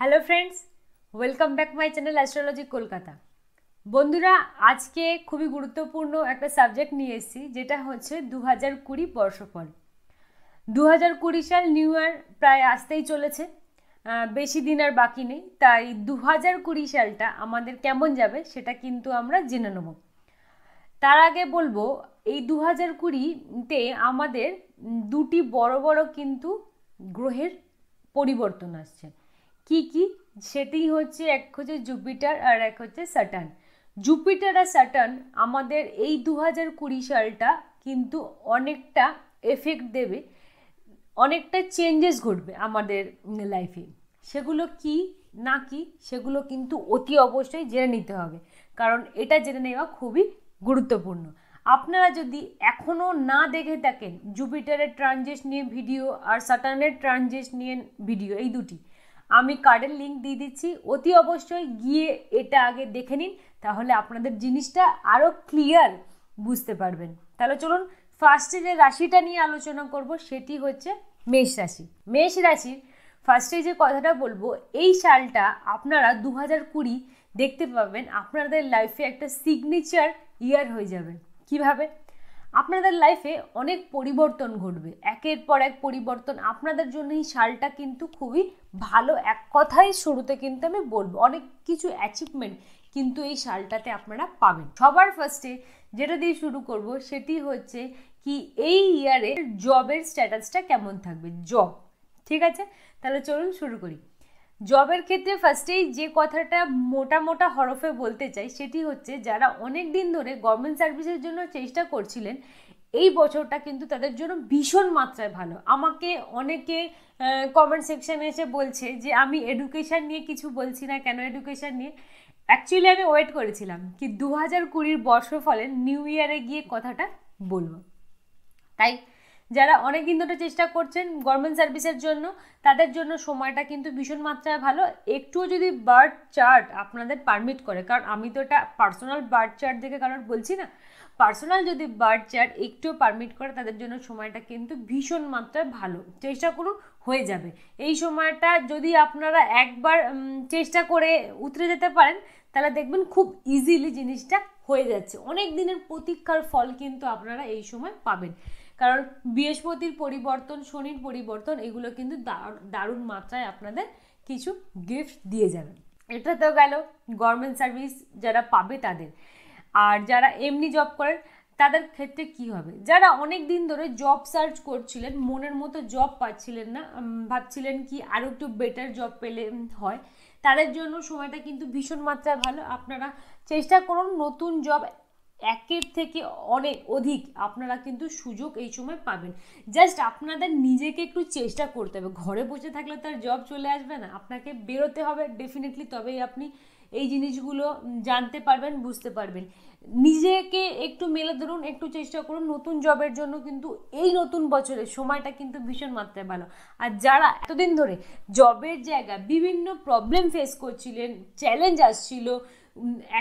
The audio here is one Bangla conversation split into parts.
Hello friends welcome back my channel astrology Kolkata বন্ধুরা আজকে খুবই গুরুত্বপূর্ণ একটা সাবজেক্ট নিয়ে এসেছি যেটা হচ্ছে দু হাজার কুড়ি বর্ষফল দু হাজার কুড়ি সাল নিউ ইয়ার প্রায় আসতেই চলেছে বেশি দিন আর বাকি নেই তাই দু হাজার কুড়ি সালটা আমাদের কেমন যাবে সেটা কিন্তু আমরা জেনে নেব তার আগে বলবো এই দু হাজার কুড়িতে আমাদের দুটি বড় বড় কিন্তু গ্রহের পরিবর্তন আসছে কি কি সেটি হচ্ছে এক হচ্ছে জুপিটার আর এক হচ্ছে স্যাটার্ন জুপিটার আর স্যাটার্ন আমাদের এই দু হাজার কুড়ি সালটা কিন্তু অনেকটা এফেক্ট দেবে অনেকটা চেঞ্জেস ঘটবে আমাদের লাইফে সেগুলো কি না কি সেগুলো কিন্তু অতি অবশ্যই জেনে নিতে হবে কারণ এটা জেনে নেওয়া খুবই গুরুত্বপূর্ণ আপনারা যদি এখনও না দেখে থাকেন জুপিটারের ট্রানজেস নিয়ে ভিডিও আর স্যাটার্নের ট্রানজেস নিয়ে ভিডিও এই দুটি আমি কার্ডের লিঙ্ক দিয়ে দিচ্ছি অতি অবশ্যই গিয়ে এটা আগে দেখে নিন তাহলে আপনাদের জিনিসটা আরও ক্লিয়ার বুঝতে পারবেন তাহলে চলুন ফার্স্টে যে রাশিটা নিয়ে আলোচনা করব সেটি হচ্ছে মেষ রাশি মেষ রাশির ফার্স্টে যে কথাটা বলবো এই সালটা আপনারা দু হাজার কুড়ি দেখতে পাবেন আপনাদের লাইফে একটা সিগনেচার ইয়ার হয়ে যাবে কিভাবে আপনাদের লাইফে অনেক পরিবর্তন ঘটবে একের পর এক পরিবর্তন আপনাদের জন্য এই সালটা কিন্তু খুবই ভালো এক কথাই শুরুতে কিন্তু আমি বলবো অনেক কিছু অ্যাচিভমেন্ট কিন্তু এই সালটাতে আপনারা পাবেন সবার ফার্স্টে যেটা দিয়ে শুরু করব সেটি হচ্ছে কি এই ইয়ারে জবের স্ট্যাটাসটা কেমন থাকবে জব ঠিক আছে তাহলে চলুন শুরু করি জবের ক্ষেত্রে ফার্স্টেই যে কথাটা মোটা মোটা হরফে বলতে চাই সেটি হচ্ছে যারা অনেক দিন ধরে গভর্নমেন্ট সার্ভিসের জন্য চেষ্টা করছিলেন এই বছরটা কিন্তু তাদের জন্য ভীষণ মাত্রায় ভালো আমাকে অনেকে কমেন্ট সেকশানে এসে বলছে যে আমি এডুকেশান নিয়ে কিছু বলছি না কেন এডুকেশান নিয়ে অ্যাকচুয়ালি আমি ওয়েট করেছিলাম কি দু হাজার কুড়ির বর্ষ ফলে নিউ ইয়ারে গিয়ে কথাটা বলবো তাই যারা অনেক দিন ধরে চেষ্টা করছেন গভর্নমেন্ট সার্ভিসের জন্য তাদের জন্য সময়টা কিন্তু ভীষণ মাত্রায় ভালো একটুও যদি বার্থ চার্ট আপনাদের পারমিট করে কারণ আমি তো এটা পার্সোনাল বার্থ চার্ট দেখে কারণ বলছি না পার্সোনাল যদি বার্থ চার্ট একটুও পারমিট করে তাদের জন্য সময়টা কিন্তু ভীষণ মাত্রায় ভালো চেষ্টা করুন হয়ে যাবে এই সময়টা যদি আপনারা একবার চেষ্টা করে উতরে যেতে পারেন তাহলে দেখবেন খুব ইজিলি জিনিসটা হয়ে যাচ্ছে অনেক দিনের প্রতীক্ষার ফল কিন্তু আপনারা এই সময় পাবেন কারণ বৃহস্পতির পরিবর্তন শনির পরিবর্তন এগুলো কিন্তু দারুণ মাত্রায় আপনাদের কিছু গিফট দিয়ে যাবেন এটা তো গেল গভর্নমেন্ট সার্ভিস যারা পাবে তাদের আর যারা এমনি জব করেন তাদের ক্ষেত্রে কি হবে যারা অনেক দিন ধরে জব সার্চ করছিলেন মনের মতো জব পাচ্ছিলেন না ভাবছিলেন কি আরও একটু বেটার জব পেলে হয় তাদের জন্য সময়টা কিন্তু ভীষণ মাত্রায় ভালো আপনারা চেষ্টা করুন নতুন জব একের থেকে অনেক অধিক আপনারা কিন্তু সুযোগ এই সময় পাবেন জাস্ট আপনাদের নিজেকে একটু চেষ্টা করতে হবে ঘরে বসে থাকলে তার জব চলে আসবে না আপনাকে বেরোতে হবে ডেফিনেটলি তবেই আপনি এই জিনিসগুলো জানতে পারবেন বুঝতে পারবেন নিজেকে একটু মেলে ধরুন একটু চেষ্টা করুন নতুন জবের জন্য কিন্তু এই নতুন বছরের সময়টা কিন্তু ভীষণ মাত্রায় ভালো আর যারা এতদিন ধরে জবের জায়গা বিভিন্ন প্রবলেম ফেস করছিলেন চ্যালেঞ্জ আসছিল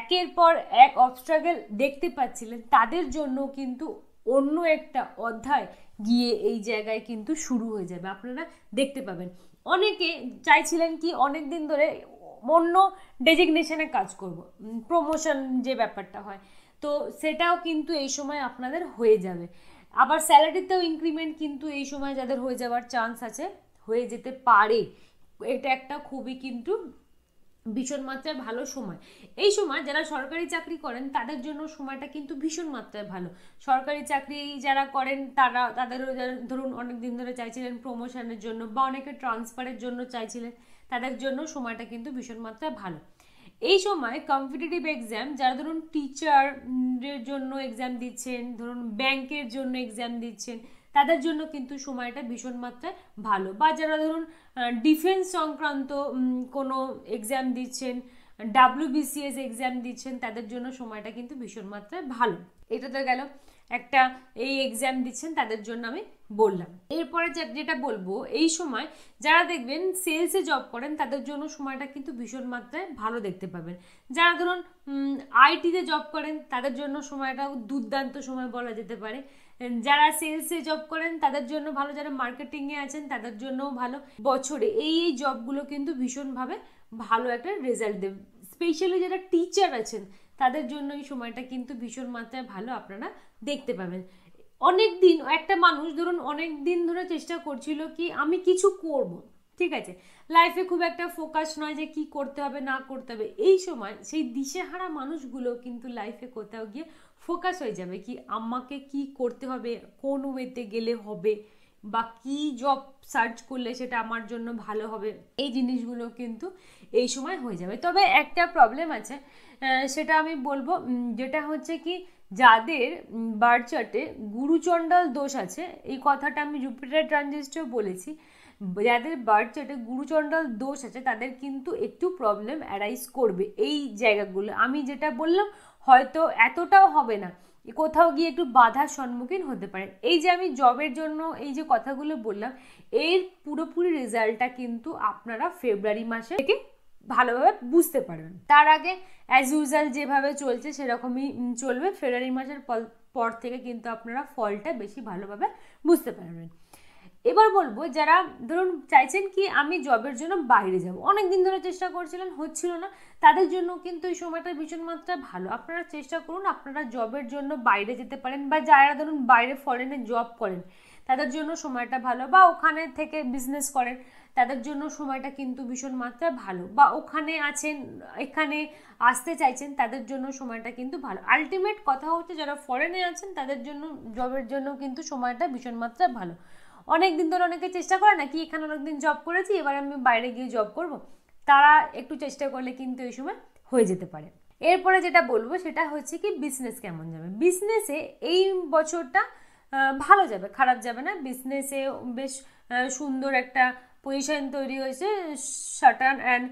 একের পর এক অবস্ট্রাগেল দেখতে পাচ্ছিলেন তাদের জন্য কিন্তু অন্য একটা অধ্যায় গিয়ে এই জায়গায় কিন্তু শুরু হয়ে যাবে আপনারা দেখতে পাবেন অনেকে চাইছিলেন কি অনেক দিন ধরে অন্য ডেজিগনেশনে কাজ করব প্রমোশন যে ব্যাপারটা হয় তো সেটাও কিন্তু এই সময় আপনাদের হয়ে যাবে আবার স্যালারিতেও ইনক্রিমেন্ট কিন্তু এই সময় যাদের হয়ে যাওয়ার চান্স আছে হয়ে যেতে পারে এটা একটা খুবই কিন্তু ভীষণ মাত্রায় ভালো সময় এই সময় যারা সরকারি চাকরি করেন তাদের জন্য সময়টা কিন্তু ভীষণ মাত্রায় ভালো সরকারি চাকরি যারা করেন তারা তাদেরও যারা ধরুন অনেক দিন ধরে চাইছিলেন প্রমোশনের জন্য বা অনেকে ট্রান্সফারের জন্য চাইছিলেন তাদের জন্য সময়টা কিন্তু ভীষণ মাত্রায় ভালো এই সময় কম্পিটিটিভ এক্সাম যারা ধরুন টিচারের জন্য এক্সাম দিচ্ছেন ধরুন ব্যাংকের জন্য এক্সাম দিচ্ছেন তাদের জন্য কিন্তু সময়টা ভীষণ মাত্রায় ভালো বা যারা ধরুন ডিফেন্স সংক্রান্ত কোনো এক্সাম দিচ্ছেন ডাব্লিউবিসিএস এক্সাম দিচ্ছেন তাদের জন্য সময়টা কিন্তু ভীষণ মাত্রায় ভালো এটা তো গেল একটা এই এক্সাম দিচ্ছেন তাদের জন্য আমি বললাম এরপরে যেটা বলবো এই সময় যারা দেখবেন সেলসে জব করেন তাদের জন্য সময়টা কিন্তু ভীষণ মাত্রায় ভালো দেখতে পাবেন যারা ধরুন আইটিতে জব করেন তাদের জন্য সময়টা দুর্দান্ত সময় বলা যেতে পারে যারা সেলসে জব করেন তাদের জন্য ভালো যারা মার্কেটিংয়ে আছেন তাদের জন্যও ভালো বছরে এই এই জবগুলো কিন্তু ভীষণভাবে ভালো একটা রেজাল্ট দেবে স্পেশালি যারা টিচার আছেন তাদের জন্য এই সময়টা কিন্তু ভীষণ মাত্রায় ভালো আপনারা দেখতে পাবেন অনেক দিন একটা মানুষ ধরুন অনেক দিন ধরে চেষ্টা করছিল কি আমি কিছু করব ঠিক আছে লাইফে খুব একটা ফোকাস নয় যে কি করতে হবে না করতে হবে এই সময় সেই দিশেহারা মানুষগুলো কিন্তু লাইফে কোথাও গিয়ে ফোকাস হয়ে যাবে কি আমাকে কি করতে হবে কোন ওয়েতে গেলে হবে বা কি জব সার্চ করলে সেটা আমার জন্য ভালো হবে এই জিনিসগুলো কিন্তু এই সময় হয়ে যাবে তবে একটা প্রবলেম আছে সেটা আমি বলবো যেটা হচ্ছে কি যাদের বার্থ চার্টে গুরুচণ্ডাল দোষ আছে এই কথাটা আমি জুপিটার ট্রানজিস্টেও বলেছি যাদের বার্থ চার্টে গুরুচণ্ডাল দোষ আছে তাদের কিন্তু একটু প্রবলেম অ্যারাইজ করবে এই জায়গাগুলো আমি যেটা বললাম হয়তো এতটাও হবে না কোথাও গিয়ে একটু বাধার সম্মুখীন হতে পারেন এই যে আমি জবের জন্য এই যে কথাগুলো বললাম এর পুরোপুরি রেজাল্টটা কিন্তু আপনারা ফেব্রুয়ারি মাসে থেকে ভালোভাবে বুঝতে পারবেন তার আগে অ্যাজ ইউজাল যেভাবে চলছে সেরকমই চলবে ফেব্রুয়ারি মাসের পর থেকে কিন্তু আপনারা ফলটা বেশি ভালোভাবে বুঝতে পারবেন এবার বলবো যারা ধরুন চাইছেন কি আমি জবের জন্য বাইরে যাব অনেক দিন ধরে চেষ্টা করছিলেন হচ্ছিল না তাদের জন্য কিন্তু এই সময়টা ভীষণ মাত্রায় ভালো আপনারা চেষ্টা করুন আপনারা জবের জন্য বাইরে যেতে পারেন বা যারা ধরুন বাইরে ফরেনে জব করেন তাদের জন্য সময়টা ভালো বা ওখানে থেকে বিজনেস করেন তাদের জন্য সময়টা কিন্তু ভীষণ মাত্রায় ভালো বা ওখানে আছেন এখানে আসতে চাইছেন তাদের জন্য সময়টা কিন্তু ভালো আলটিমেট কথা হচ্ছে যারা ফরেনে আছেন তাদের জন্য জবের জন্য কিন্তু সময়টা ভীষণ মাত্রায় ভালো অনেক দিন ধরে অনেকে চেষ্টা করে না কি এখানে অনেকদিন জব করেছি এবার আমি বাইরে গিয়ে জব করব। তারা একটু চেষ্টা করলে কিন্তু এই সময় হয়ে যেতে পারে এরপরে যেটা বলবো সেটা হচ্ছে কি বিজনেস কেমন যাবে বিজনেসে এই বছরটা ভালো যাবে খারাপ যাবে না বিজনেসে বেশ সুন্দর একটা পজিশন তৈরি হয়েছে সাটার্ন অ্যান্ড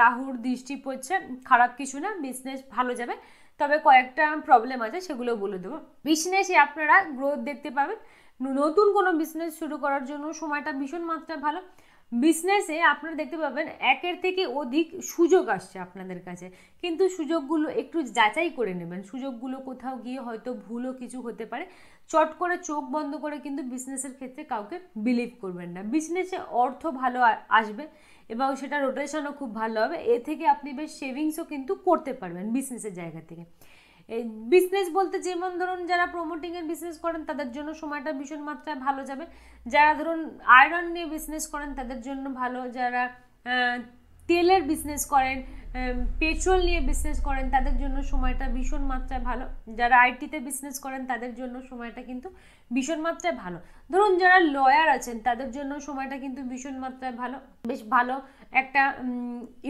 রাহুর দৃষ্টি পড়ছে খারাপ কিছু না বিজনেস ভালো যাবে তবে কয়েকটা প্রবলেম আছে সেগুলো বলে দেবো বিজনেসে আপনারা গ্রোথ দেখতে পাবেন নতুন কোনো বিজনেস শুরু করার জন্য সময়টা ভীষণ মাত্রায় ভালো বিজনেসে আপনারা দেখতে পাবেন একের থেকে অধিক সুযোগ আসছে আপনাদের কাছে কিন্তু সুযোগগুলো একটু যাচাই করে নেবেন সুযোগগুলো কোথাও গিয়ে হয়তো ভুলও কিছু হতে পারে চট করে চোখ বন্ধ করে কিন্তু বিজনেসের ক্ষেত্রে কাউকে বিলিভ করবেন না বিজনেসে অর্থ ভালো আসবে এবং সেটা রোটেশনও খুব ভালো হবে এ থেকে আপনি বেশ সেভিংসও কিন্তু করতে পারবেন বিজনেসের জায়গা থেকে বিজনেস বলতে যেমন ধরুন যারা এর বিজনেস করেন তাদের জন্য সময়টা ভীষণ মাত্রায় ভালো যাবে যারা ধরুন আয়রন নিয়ে বিজনেস করেন তাদের জন্য ভালো যারা তেলের বিজনেস করেন পেট্রোল নিয়ে বিজনেস করেন তাদের জন্য সময়টা ভীষণ মাত্রায় ভালো যারা আইটিতে বিজনেস করেন তাদের জন্য সময়টা কিন্তু ভীষণ মাত্রায় ভালো ধরুন যারা লয়ার আছেন তাদের জন্য সময়টা কিন্তু ভীষণ মাত্রায় ভালো বেশ ভালো একটা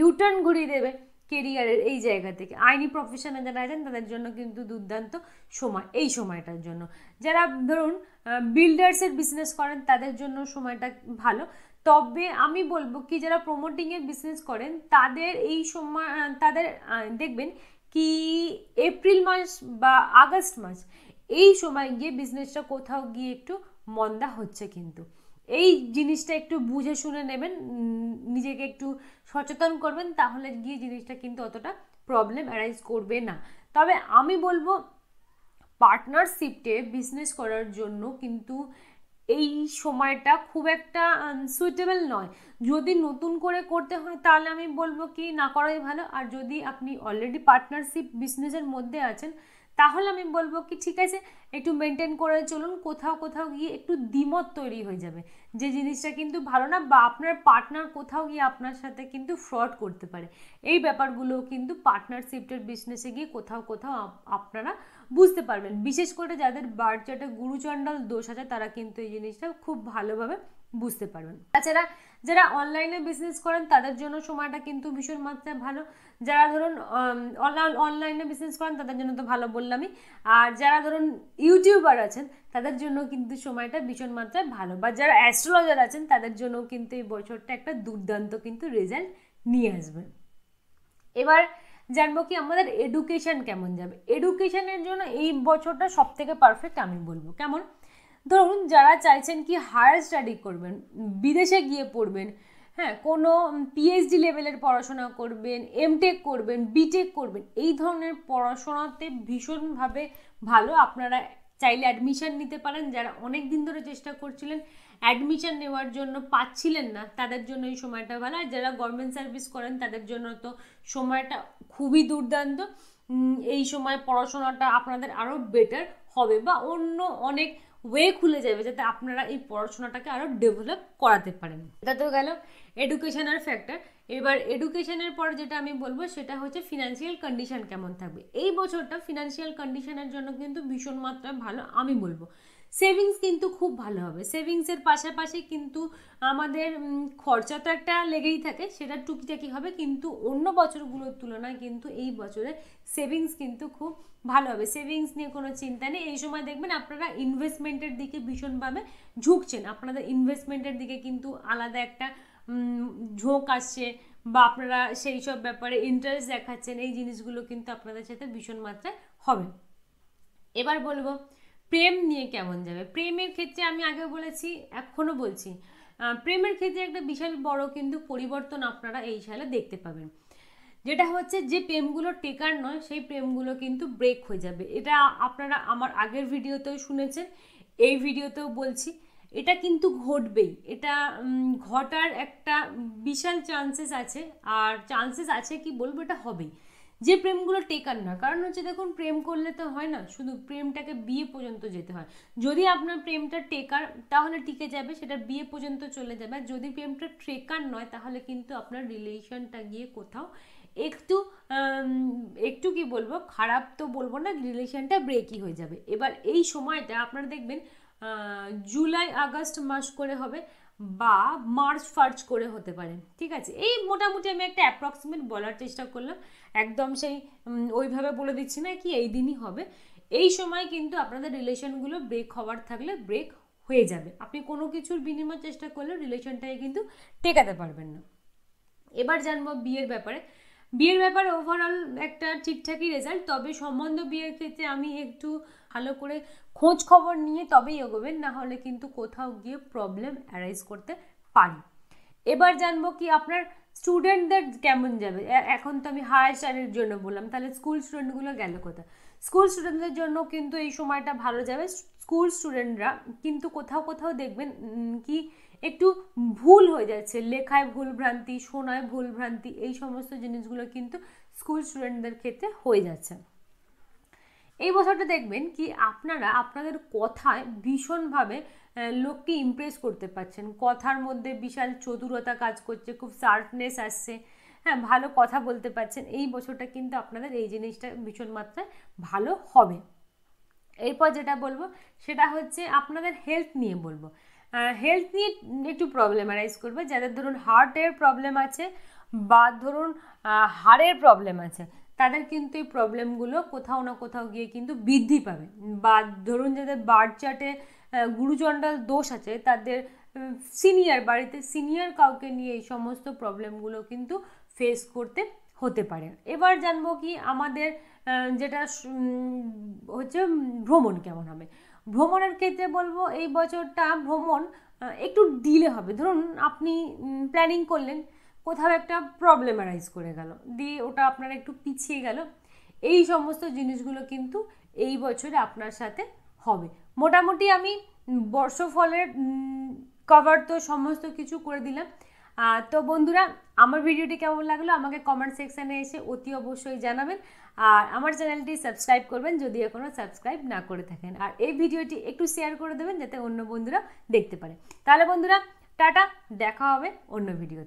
ইউটার্ন ঘুরিয়ে দেবে কেরিয়ারের এই জায়গা থেকে আইনি প্রফেশনে যারা আছেন তাদের জন্য কিন্তু দুর্দান্ত সময় এই সময়টার জন্য যারা ধরুন বিল্ডার্সের বিজনেস করেন তাদের জন্য সময়টা ভালো তবে আমি বলবো কি যারা প্রমোটিংয়ের বিজনেস করেন তাদের এই সময় তাদের দেখবেন কি এপ্রিল মাস বা আগস্ট মাস এই সময় গিয়ে বিজনেসটা কোথাও গিয়ে একটু মন্দা হচ্ছে কিন্তু এই জিনিসটা একটু বুঝে শুনে নেবেন নিজেকে একটু সচেতন করবেন তাহলে গিয়ে জিনিসটা কিন্তু অতটা প্রবলেম অ্যারাইজ করবে না তবে আমি বলবো পার্টনারশিপটে বিজনেস করার জন্য কিন্তু এই সময়টা খুব একটা সুইটেবল নয় যদি নতুন করে করতে হয় তাহলে আমি বলবো কি না করাই ভালো আর যদি আপনি অলরেডি পার্টনারশিপ বিজনেসের মধ্যে আছেন তাহলে আমি বলবো কি ঠিক আছে একটু মেনটেন করে চলুন কোথাও কোথাও গিয়ে একটু দ্বিমত তৈরি হয়ে যাবে যে জিনিসটা কিন্তু ভালো না বা আপনার পার্টনার কোথাও গিয়ে আপনার সাথে কিন্তু ফ্রড করতে পারে এই ব্যাপারগুলো কিন্তু পার্টনারশিপটার বিজনেসে গিয়ে কোথাও কোথাও আপনারা বুঝতে পারবেন বিশেষ করে যাদের বার্থ চার্টে গুরুচণ্ডাল দোষ আছে তারা কিন্তু এই জিনিসটা খুব ভালোভাবে বুঝতে পারবেন তাছাড়া যারা অনলাইনে বিজনেস করেন তাদের জন্য সময়টা কিন্তু ভীষণ মাত্রায় ভালো যারা ধরুন অনলাইনে বিজনেস করেন তাদের জন্য তো ভালো বললামই আর যারা ধরুন ইউটিউবার আছেন তাদের জন্য কিন্তু সময়টা ভীষণ মাত্রায় ভালো বা যারা অ্যাস্ট্রোলজার আছেন তাদের জন্য কিন্তু এই বছরটা একটা দুর্দান্ত কিন্তু রেজাল্ট নিয়ে আসবে এবার জানবো কি আমাদের এডুকেশান কেমন যাবে এডুকেশানের জন্য এই বছরটা সব থেকে পারফেক্ট আমি বলবো কেমন ধরুন যারা চাইছেন কি হায়ার স্টাডি করবেন বিদেশে গিয়ে পড়বেন হ্যাঁ কোনো পিএইচডি লেভেলের পড়াশোনা করবেন এমটেক করবেন বিটেক করবেন এই ধরনের পড়াশোনাতে ভীষণভাবে ভালো আপনারা চাইলে অ্যাডমিশান নিতে পারেন যারা অনেক দিন ধরে চেষ্টা করছিলেন অ্যাডমিশন নেওয়ার জন্য পাচ্ছিলেন না তাদের জন্য এই সময়টা ভালো আর যারা গভর্নমেন্ট সার্ভিস করেন তাদের জন্য তো সময়টা খুবই দুর্দান্ত এই সময় পড়াশোনাটা আপনাদের আরও বেটার হবে বা অন্য অনেক ওয়ে খুলে যাবে যাতে আপনারা এই পড়াশোনাটাকে আরও ডেভেলপ করাতে পারেন এটা তো গেল এডুকেশনের ফ্যাক্টর এবার এডুকেশনের পর যেটা আমি বলবো সেটা হচ্ছে ফিনান্সিয়াল কন্ডিশন কেমন থাকবে এই বছরটা ফিনান্সিয়াল কন্ডিশনের জন্য কিন্তু ভীষণ মাত্রায় ভালো আমি বলবো সেভিংস কিন্তু খুব ভালো হবে সেভিংসের পাশাপাশি কিন্তু আমাদের খরচা তো একটা লেগেই থাকে সেটা টুকিটাকি হবে কিন্তু অন্য বছরগুলোর তুলনায় কিন্তু এই বছরে সেভিংস কিন্তু খুব ভালো হবে সেভিংস নিয়ে কোনো চিন্তা নেই এই সময় দেখবেন আপনারা ইনভেস্টমেন্টের দিকে ভীষণভাবে ঝুঁকছেন আপনাদের ইনভেস্টমেন্টের দিকে কিন্তু আলাদা একটা ঝোঁক আসছে বা আপনারা সেই সব ব্যাপারে ইন্টারেস্ট দেখাচ্ছেন এই জিনিসগুলো কিন্তু আপনাদের সাথে ভীষণ মাত্রায় হবে এবার বলবো প্রেম নিয়ে কেমন যাবে প্রেমের ক্ষেত্রে আমি আগে বলেছি এখনও বলছি প্রেমের ক্ষেত্রে একটা বিশাল বড় কিন্তু পরিবর্তন আপনারা এই সালে দেখতে পাবেন যেটা হচ্ছে যে প্রেমগুলো টেকার নয় সেই প্রেমগুলো কিন্তু ব্রেক হয়ে যাবে এটা আপনারা আমার আগের ভিডিওতেও শুনেছেন এই ভিডিওতেও বলছি এটা কিন্তু ঘটবেই এটা ঘটার একটা বিশাল চান্সেস আছে আর চান্সেস আছে কি বলবো এটা হবেই যে প্রেমগুলো টেকার না কারণ হচ্ছে দেখুন প্রেম করলে তো হয় না শুধু প্রেমটাকে বিয়ে পর্যন্ত যেতে হয় যদি আপনার প্রেমটা টেকার তাহলে টিকে যাবে সেটা বিয়ে পর্যন্ত চলে যাবে আর যদি প্রেমটা ট্রেকার নয় তাহলে কিন্তু আপনার রিলেশনটা গিয়ে কোথাও একটু একটু কি বলবো খারাপ তো বলবো না রিলেশনটা ব্রেকই হয়ে যাবে এবার এই সময়টা আপনারা দেখবেন জুলাই আগস্ট মাস করে হবে বা মার্চ ফার্চ করে হতে পারে ঠিক আছে এই মোটামুটি আমি একটা অ্যাপ্রক্সিমেট বলার চেষ্টা করলাম একদম সেই ওইভাবে বলে দিচ্ছি না কি এই দিনই হবে এই সময় কিন্তু আপনাদের রিলেশনগুলো ব্রেক হওয়ার থাকলে ব্রেক হয়ে যাবে আপনি কোনো কিছুর বিনিময় চেষ্টা করলে রিলেশনটাকে কিন্তু টেকাতে পারবেন না এবার জানবো বিয়ের ব্যাপারে বিয়ের ব্যাপারে ওভারঅল একটা ঠিকঠাকই রেজাল্ট তবে সম্বন্ধ বিয়ের ক্ষেত্রে আমি একটু ভালো করে খোঁজ খবর নিয়ে তবেই এগোবেন না হলে কিন্তু কোথাও গিয়ে প্রবলেম অ্যারাইজ করতে পারি এবার জানবো কি আপনার স্টুডেন্টদের কেমন যাবে এখন তো আমি হায়ার স্টাডির জন্য বললাম তাহলে স্কুল স্টুডেন্টগুলো গেল কোথায় স্কুল স্টুডেন্টদের জন্য কিন্তু এই সময়টা ভালো যাবে স্কুল স্টুডেন্টরা কিন্তু কোথাও কোথাও দেখবেন কি একটু ভুল হয়ে যাচ্ছে লেখায় ভুলভ্রান্তি শোনায় ভুলভ্রান্তি এই সমস্ত জিনিসগুলো কিন্তু স্কুল স্টুডেন্টদের ক্ষেত্রে হয়ে যাচ্ছে এই বছরটা দেখবেন কি আপনারা আপনাদের কথায় ভীষণভাবে লোককে ইমপ্রেস করতে পারছেন কথার মধ্যে বিশাল চতুরতা কাজ করছে খুব শার্পনেস আসছে হ্যাঁ ভালো কথা বলতে পারছেন এই বছরটা কিন্তু আপনাদের এই জিনিসটা ভীষণ মাত্রায় ভালো হবে এরপর যেটা বলবো সেটা হচ্ছে আপনাদের হেলথ নিয়ে বলবো হেলথ নিয়ে একটু প্রবলেম অ্যারাইজ করবে যাদের ধরুন হার্টের প্রবলেম আছে বা ধরুন হাড়ের প্রবলেম আছে তাদের কিন্তু এই প্রবলেমগুলো কোথাও না কোথাও গিয়ে কিন্তু বৃদ্ধি পাবে বা ধরুন যাদের বার্থ চার্টে গুরুচণ্ডাল দোষ আছে তাদের সিনিয়র বাড়িতে সিনিয়র কাউকে নিয়ে এই সমস্ত প্রবলেমগুলো কিন্তু ফেস করতে হতে পারে এবার জানবো কি আমাদের যেটা হচ্ছে ভ্রমণ কেমন হবে ভ্রমণের ক্ষেত্রে বলবো এই বছরটা ভ্রমণ একটু ডিলে হবে ধরুন আপনি প্ল্যানিং করলেন কোথাও একটা প্রবলেম অ্যারাইজ করে গেল দিয়ে ওটা আপনার একটু পিছিয়ে গেল এই সমস্ত জিনিসগুলো কিন্তু এই বছরে আপনার সাথে হবে মোটামুটি আমি বর্ষফলের কভার তো সমস্ত কিছু করে দিলাম তো বন্ধুরা আমার ভিডিওটি কেমন লাগলো আমাকে কমেন্ট সেকশানে এসে অতি অবশ্যই জানাবেন আর আমার চ্যানেলটি সাবস্ক্রাইব করবেন যদি এখনও সাবস্ক্রাইব না করে থাকেন আর এই ভিডিওটি একটু শেয়ার করে দেবেন যাতে অন্য বন্ধুরা দেখতে পারে তাহলে বন্ধুরা টাটা দেখা হবে অন্য ভিডিওতে